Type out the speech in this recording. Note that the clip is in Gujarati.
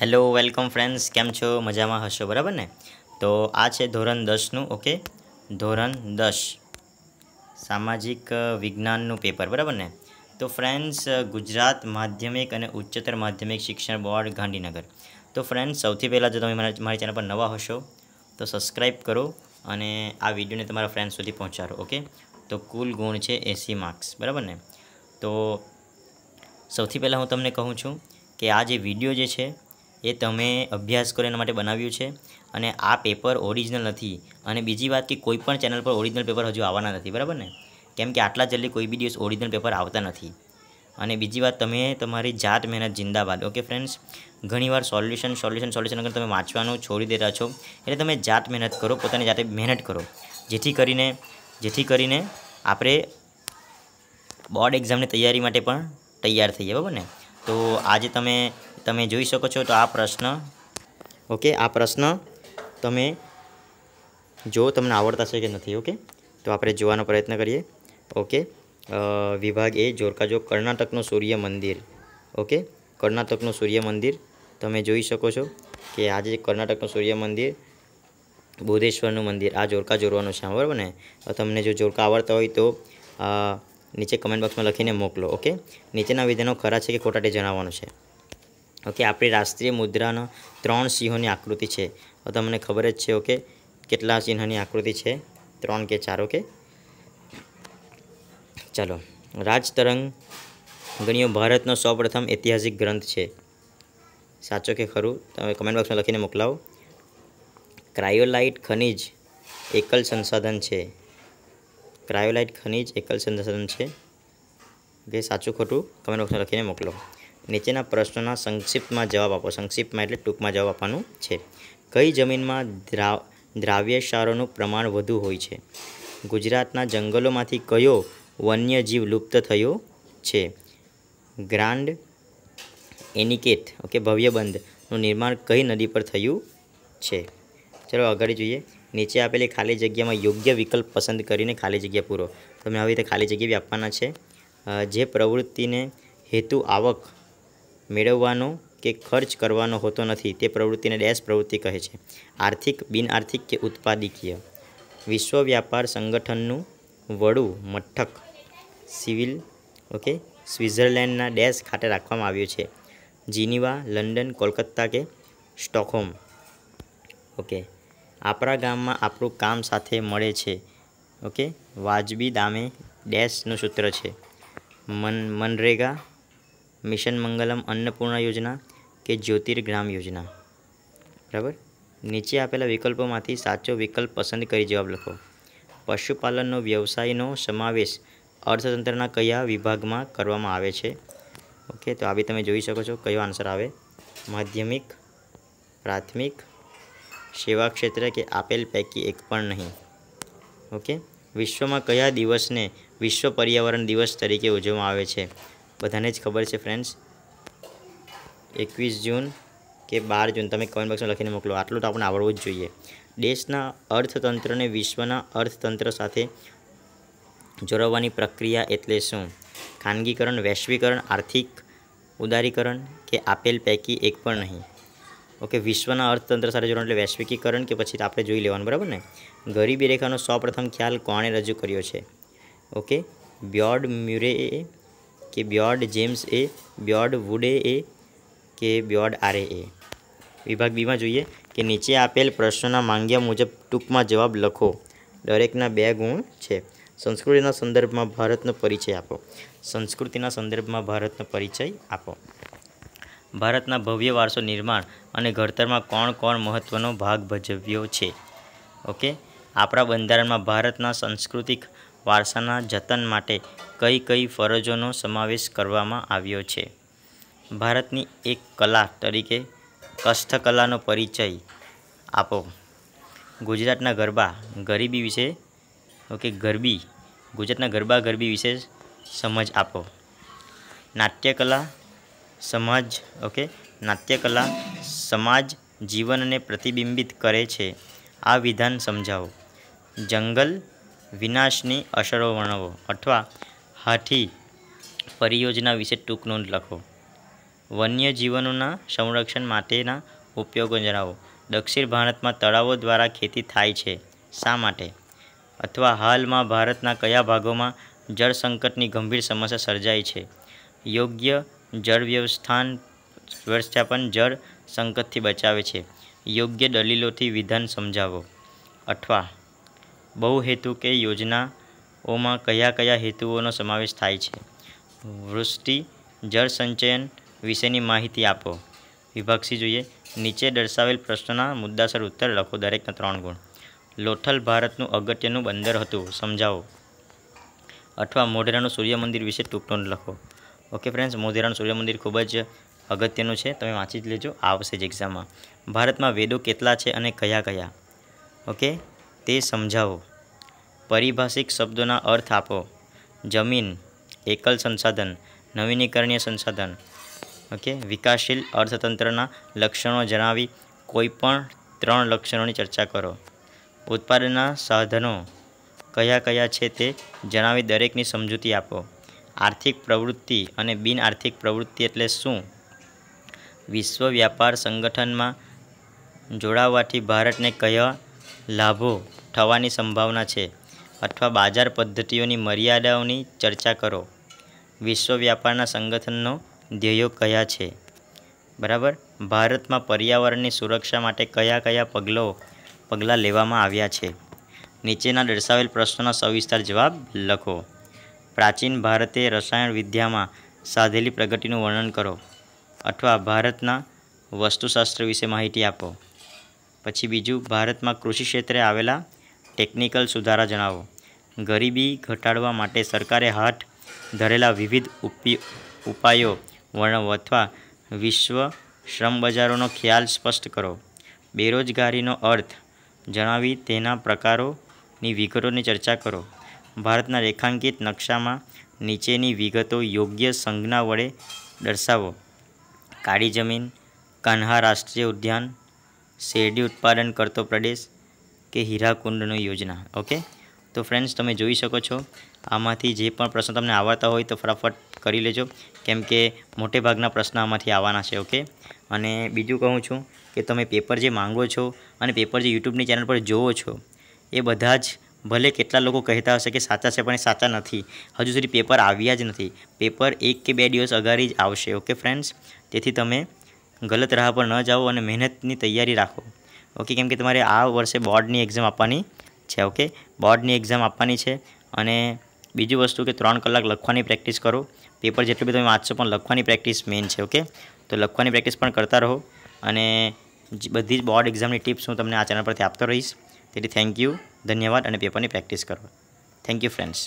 હેલો વેલકમ ફ્રેન્ડ્સ કેમ છો મજામાં હશો બરાબર ને તો આ છે ધોરણ દસનું ઓકે ધોરણ દસ સામાજિક વિજ્ઞાનનું પેપર બરાબર ને તો ફ્રેન્ડ્સ ગુજરાત માધ્યમિક અને ઉચ્ચતર માધ્યમિક શિક્ષણ બોર્ડ ગાંધીનગર તો ફ્રેન્ડ્સ સૌથી પહેલાં જો તમે મારી ચેનલ પર નવા હશો તો સબસ્ક્રાઈબ કરો અને આ વિડીયોને તમારા ફ્રેન્ડ સુધી પહોંચાડો ઓકે તો કુલ ગુણ છે એસી માર્ક્સ બરાબર ને તો સૌથી પહેલાં હું તમને કહું છું કે આ જે વિડીયો જે છે એ તમે અભ્યાસ કરો એના માટે બનાવ્યું છે અને આ પેપર ઓરિજિનલ નથી અને બીજી વાત કે કોઈ પણ ચેનલ પર ઓરિજિનલ પેપર હજુ આવવાના નથી બરાબર ને કેમ કે આટલા જલ્દી કોઈ બી દિવસ ઓરિજિનલ પેપર આવતા નથી અને બીજી વાત તમે તમારી જાત મહેનત જિંદાબાદ ઓકે ફ્રેન્ડ્સ ઘણીવાર સોલ્યુશન સોલ્યુશન સોલ્યુશન અગર તમે વાંચવાનું છોડી દેતા છો એટલે તમે જાત મહેનત કરો પોતાની જાતે મહેનત કરો જેથી કરીને જેથી કરીને આપણે બોર્ડ એક્ઝામની તૈયારી માટે પણ તૈયાર થઈએ બરાબર ને તો આજે તમે તમે જોઈ શકો છો તો આ પ્રશ્ન ઓકે આ પ્રશ્ન તમે જો તમને આવડતા છે કે નથી ઓકે તો આપણે જોવાનો પ્રયત્ન કરીએ ઓકે વિભાગ એ જોરકાજો કર્ણાટકનું સૂર્ય મંદિર ઓકે કર્ણાટકનું સૂર્ય મંદિર તમે જોઈ શકો છો કે આજે કર્ણાટકનું સૂર્ય મંદિર બોધેશ્વરનું મંદિર આ જોરકા જોરવાનું છે બરાબર ને તમને જો જોરકા આવડતા હોય તો નીચે કમેન્ટ બોક્સમાં લખીને મોકલો ઓકે નીચેના વિધાનો ખરા છે કે ખોટા તે જણાવવાનું છે ઓકે આપણી રાષ્ટ્રીય મુદ્રાના ત્રણ સિંહોની આકૃતિ છે તમને ખબર જ છે ઓકે કેટલા ચિહ્નની આકૃતિ છે ત્રણ કે ચાર ઓકે ચાલો રાજતરંગ ગણીઓ ભારતનો સૌપ્રથમ ઐતિહાસિક ગ્રંથ છે સાચો કે ખરું તમે કમેન્ટ બોક્સમાં લખીને મોકલાવો ક્રાયોલાઇટ ખનિજ એકલ સંસાધન છે ક્રાયોલાઇટ ખનિજ એકલ સંસાધન છે કે સાચું ખોટું કમેન્ટ બોક્સમાં લખીને મોકલો નીચેના પ્રશ્નોના સંક્ષિપ્તમાં જવાબ આપો સંક્ષિપ્તમાં એટલે ટૂંકમાં જવાબ આપવાનું છે કઈ જમીનમાં દ્રાવ્ય ક્ષારોનું પ્રમાણ વધુ હોય છે ગુજરાતના જંગલોમાંથી કયો વન્યજીવ લુપ્ત થયો છે ગ્રાન્ડ એનિકેટ ઓકે ભવ્યબંધનું નિર્માણ કઈ નદી પર થયું છે ચલો આગળ જોઈએ નીચે આપેલી ખાલી જગ્યામાં યોગ્ય વિકલ્પ પસંદ કરીને ખાલી જગ્યા પૂરો તમે આવી રીતે ખાલી જગ્યા બી આપવાના છે જે પ્રવૃત્તિને હેતુ આવક મેળવવાનો કે ખર્ચ કરવાનો હોતો નથી તે પ્રવૃત્તિને ડેશ પ્રવૃત્તિ કહે છે આર્થિક બિનઆર્થિક કે ઉત્પાદકીય વિશ્વ વ્યાપાર સંગઠનનું વડું મઠક સિવિલ ઓકે સ્વિટ્ઝરલેન્ડના ડેશ ખાતે રાખવામાં આવ્યું છે જીનીવા લંડન કોલકત્તા કે સ્ટોકહોમ ઓકે આપણા ગામમાં આપણું કામ સાથે મળે છે ઓકે વાજબી દામે ડેશનું સૂત્ર છે મન મનરેગા મિશન મંગલમ અન્નપૂર્ણા યોજના કે જ્યોતિર્ગ્રામ યોજના બરાબર નીચે આપેલા વિકલ્પોમાંથી સાચો વિકલ્પ પસંદ કરી જવાબ લખો પશુપાલનનો વ્યવસાયનો સમાવેશ અર્થતંત્રના કયા વિભાગમાં કરવામાં આવે છે ઓકે તો આવી તમે જોઈ શકો છો કયો આન્સર આવે માધ્યમિક પ્રાથમિક સેવા ક્ષેત્રે કે આપેલ પૈકી એક પણ નહીં ઓકે વિશ્વમાં કયા દિવસને વિશ્વ પર્યાવરણ દિવસ તરીકે ઉજવવામાં આવે છે બધાને જ ખબર છે ફ્રેન્ડ્સ એકવીસ જૂન કે બાર જૂન તમે કમેન્ટ બોક્સમાં લખીને મોકલો આટલું તો આપણને આવડવું જ જોઈએ દેશના અર્થતંત્રને વિશ્વના અર્થતંત્ર સાથે જોડવાની પ્રક્રિયા એટલે શું ખાનગીકરણ વૈશ્વિકરણ આર્થિક ઉદારીકરણ કે આપેલ પૈકી એક પણ નહીં ઓકે વિશ્વના અર્થતંત્ર સાથે જોડાણ એટલે વૈશ્વિકીકરણ કે પછી આપણે જોઈ લેવાનું બરાબર ને ગરીબી રેખાનો સૌપ્રથમ ખ્યાલ કોણે રજૂ કર્યો છે ઓકે બ્યોર્ડ મ્યુરે એ કે બ્યોર્ડ જેમ્સ એ બ્યોર્ડ વુડે એ કે બ્યોર્ડ આરે એ વિભાગ બીમાં જોઈએ કે નીચે આપેલ પ્રશ્નોના માંગ્યા મુજબ ટૂંકમાં જવાબ લખો દરેકના બે ગુણ છે સંસ્કૃતિના સંદર્ભમાં ભારતનો પરિચય આપો સંસ્કૃતિના સંદર્ભમાં ભારતનો પરિચય આપો ભારતના ભવ્ય વારસો નિર્માણ અને ઘડતરમાં કોણ કોણ મહત્ત્વનો ભાગ ભજવ્યો છે ઓકે આપણા બંધારણમાં ભારતના સાંસ્કૃતિક વારસાના જતન માટે કઈ કઈ ફરજોનો સમાવેશ કરવામાં આવ્યો છે ભારતની એક કલા તરીકે કષ્ઠકલાનો પરિચય આપો ગુજરાતના ગરબા ગરીબી વિશે ઓકે ગરબી ગુજરાતના ગરબા ગરબી વિશે સમજ આપો નાટ્યકલા સમાજ ઓકે નાટ્યકલા સમાજ જીવનને પ્રતિબિંબિત કરે છે આ વિધાન સમજાવો જંગલ વિનાશની અસરો વર્ણવો અથવા હાથી પરિયોજના વિશે ટૂંક નોંધ લખો વન્યજીવનોના સંરક્ષણ માટેના ઉપયોગો જણાવો દક્ષિણ ભારતમાં તળાવો દ્વારા ખેતી થાય છે શા માટે અથવા હાલમાં ભારતના કયા ભાગોમાં જળ સંકટની ગંભીર સમસ્યા સર્જાય છે યોગ્ય જળ વ્યવસ્થાન વ્યવસ્થાપન જળ સંકટથી બચાવે છે યોગ્ય દલીલોથી વિધાન સમજાવો અથવા બહુ હેતુ કે યોજનાઓમાં કયા કયા હેતુઓનો સમાવેશ થાય છે વૃષ્ટિ જળ સંચયન વિશેની માહિતી આપો વિભાગ જોઈએ નીચે દર્શાવેલ પ્રશ્નના મુદ્દાસર ઉત્તર લખો દરેકના ત્રણ ગુણ લોથલ ભારતનું અગત્યનું બંદર હતું સમજાવો અથવા મોઢેરાનું સૂર્યમંદિર વિશે ટૂંક લખો ઓકે ફ્રેન્ડ્સ મોધેરાનું સૂર્ય ખૂબ જ અગત્યનું છે તમે વાંચી જ લેજો આવશે જ એક્ઝામમાં ભારતમાં વેદો કેટલા છે અને કયા કયા ઓકે તે સમજાવો પરિભાષિક શબ્દોના અર્થ આપો જમીન એકલ સંસાધન નવીનીકરણીય સંસાધન ઓકે વિકાસશીલ અર્થતંત્રના લક્ષણો જણાવી કોઈપણ ત્રણ લક્ષણોની ચર્ચા કરો ઉત્પાદનના સાધનો કયા કયા છે તે જણાવી દરેકની સમજૂતી આપો આર્થિક પ્રવૃત્તિ અને બિન આર્થિક પ્રવૃત્તિ એટલે શું વિશ્વ વ્યાપાર સંગઠનમાં જોડાવાથી ભારતને કયા લાભો થવાની સંભાવના છે અથવા બજાર પદ્ધતિઓની મર્યાદાઓની ચર્ચા કરો વિશ્વ વ્યાપારના સંગઠનનો ધ્યેયો કયા છે બરાબર ભારતમાં પર્યાવરણની સુરક્ષા માટે કયા કયા પગલો પગલાં લેવામાં આવ્યા છે નીચેના દર્શાવેલ પ્રશ્નોના સવિસ્તાર જવાબ લખો પ્રાચીન ભારતે રસાયણ વિદ્યામાં સાધેલી પ્રગતિનું વર્ણન કરો અથવા ભારતના વસ્તુશાસ્ત્ર વિશે માહિતી આપો પછી બીજું ભારતમાં કૃષિ ક્ષેત્રે આવેલા ટેકનિકલ સુધારા જણાવો ગરીબી ઘટાડવા માટે સરકારે હાથ ધરેલા વિવિધ ઉપાયો વર્ણવો અથવા વિશ્વ શ્રમ બજારોનો ખ્યાલ સ્પષ્ટ કરો બેરોજગારીનો અર્થ જણાવી તેના પ્રકારોની વિગતોની ચર્ચા કરો ભારતના રેખાંકિત નકશામાં નીચેની વિગતો યોગ્ય સંજ્ઞા વડે દર્શાવો કાળી જમીન કાન્હા રાષ્ટ્રીય ઉદ્યાન શેરડી ઉત્પાદન કરતો પ્રદેશ કે હીરાકુંડની યોજના ઓકે તો ફ્રેન્ડ્સ તમે જોઈ શકો છો આમાંથી જે પણ પ્રશ્ન તમને આવડતા હોય તો ફટાફટ કરી લેજો કેમ કે મોટેભાગના પ્રશ્નો આમાંથી આવવાના છે ઓકે અને બીજું કહું છું કે તમે પેપર જે માંગો છો અને પેપર જે યુટ્યુબની ચેનલ પર જોવો છો એ બધા જ ભલે કેટલા લોકો કહેતા હશે કે સાચા છે પણ એ સાચા નથી હજુ સુધી પેપર આવ્યા જ નથી પેપર એક કે બે દિવસ અગાડી જ આવશે ઓકે ફ્રેન્ડ્સ તેથી તમે ગલત રાહ પર ન જાઓ અને મહેનતની તૈયારી રાખો ઓકે કેમ કે તમારે આ વર્ષે બોર્ડની એક્ઝામ આપવાની છે ઓકે બોર્ડની એક્ઝામ આપવાની છે અને બીજી વસ્તુ કે ત્રણ કલાક લખવાની પ્રેક્ટિસ કરો પેપર જેટલું બી તમે વાંચશો પણ લખવાની પ્રેક્ટિસ મેઇન છે ઓકે તો લખવાની પ્રેક્ટિસ પણ કરતા રહો અને બધી જ બોર્ડ એક્ઝામની ટિપ્સ હું તમને આ ચેનલ પરથી આપતો રહીશ તેથી થેન્ક યુ ધન્યવાદ અને પેપરની પ્રેક્ટિસ કરો થેન્ક યુ ફ્રેન્ડ્સ